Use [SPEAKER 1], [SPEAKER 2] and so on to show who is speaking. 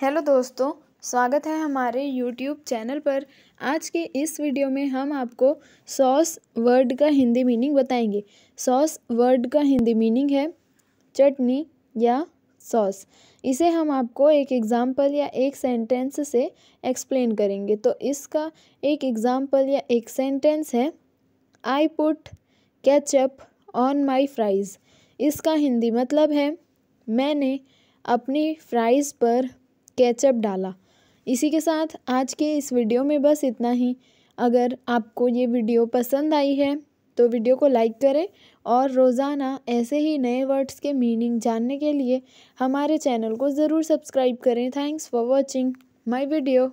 [SPEAKER 1] hello दोस्तों स्वागत है हमारे यूट्यूब चैनल पर आज के इस वीडियो में हम आपको सॉस वर्ड का हिंदी मीनिंग बताएंगे सॉस वर्ड का हिंदी मीनिंग है चटनी या सॉस इसे हम आपको एक एग्ज़ाम्पल या एक सेंटेंस से एक्सप्लेन करेंगे तो इसका एक एग्ज़ाम्पल या एक सेंटेंस है I put ketchup on my fries इसका हिंदी मतलब है मैंने अपनी फ्राइज़ पर केचप डाला इसी के साथ आज के इस वीडियो में बस इतना ही अगर आपको ये वीडियो पसंद आई है तो वीडियो को लाइक करें और रोज़ाना ऐसे ही नए वर्ड्स के मीनिंग जानने के लिए हमारे चैनल को ज़रूर सब्सक्राइब करें thanks for watching my video